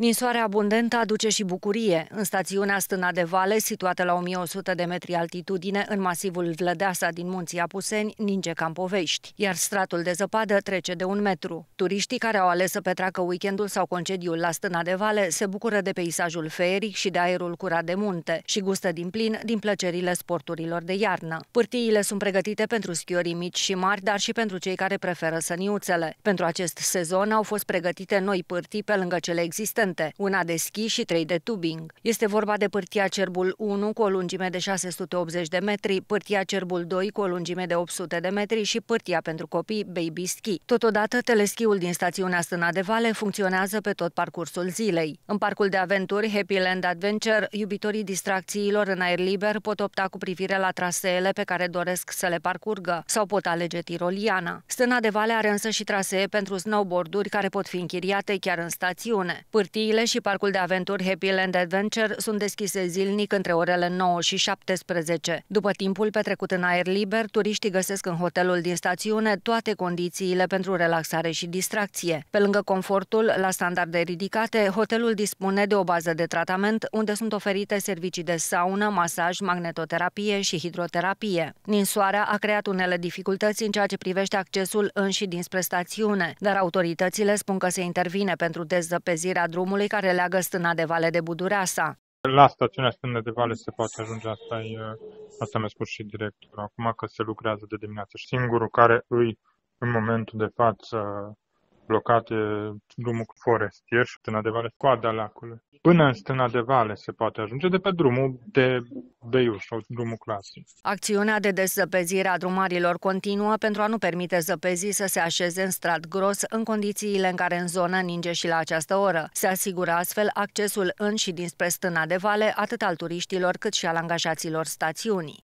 Ninsoarea abundentă aduce și bucurie. În stațiunea Stâna de Vale, situată la 1100 de metri altitudine, în masivul Vlădeasa din munții Apuseni, ninge cam povești, iar stratul de zăpadă trece de un metru. Turiștii care au ales să petreacă weekendul sau concediul la Stâna de Vale se bucură de peisajul feeric și de aerul curat de munte și gustă din plin din plăcerile sporturilor de iarnă. Pârtiile sunt pregătite pentru schiorii mici și mari, dar și pentru cei care preferă săniuțele. Pentru acest sezon au fost pregătite noi pârtii pe lângă cele existente variante, una de schi și trei de tubing. Este vorba de pârtia Cerbul 1 cu o lungime de 680 de metri, pârtia Cerbul 2 cu o lungime de 800 de metri și pârtia pentru copii Baby Ski. Totodată, teleschiul din stațiunea Stâna de Vale funcționează pe tot parcursul zilei. În parcul de aventuri Happyland Adventure, iubitorii distracțiilor în aer liber pot opta cu privire la traseele pe care doresc să le parcurgă sau pot alege tiroliana. Stâna de Vale are însă și trasee pentru snowboarduri care pot fi închiriate chiar în stațiune. Pârtia Hârtiile și parcul de aventuri Happy Land Adventure sunt deschise zilnic între orele 9 și 17. După timpul petrecut în aer liber, turiștii găsesc în hotelul din stațiune toate condițiile pentru relaxare și distracție. Pe lângă confortul, la standarde ridicate, hotelul dispune de o bază de tratament unde sunt oferite servicii de saună, masaj, magnetoterapie și hidroterapie. Ninsoarea a creat unele dificultăți în ceea ce privește accesul în și dinspre stațiune, dar autoritățile spun că se intervine pentru dezăpezirea drumului drumului care leagă stâna de vale de Budureasa. La stațiunea stâna de Vale se poate ajunge, asta, e, asta mi-a spus și directorul. Acum că se lucrează de dimineață. Singurul care îi, în momentul de față, blocate drumul forestier și stâna de vale, coada lacului. Până în stâna de vale se poate ajunge de pe drumul de beiuș sau drumul clasic. Acțiunea de dezăpezire a drumarilor continuă pentru a nu permite zăpezii să se așeze în strat gros în condițiile în care în zonă ninge și la această oră. Se asigură astfel accesul în și dinspre stâna de vale atât al turiștilor cât și al angajaților stațiunii.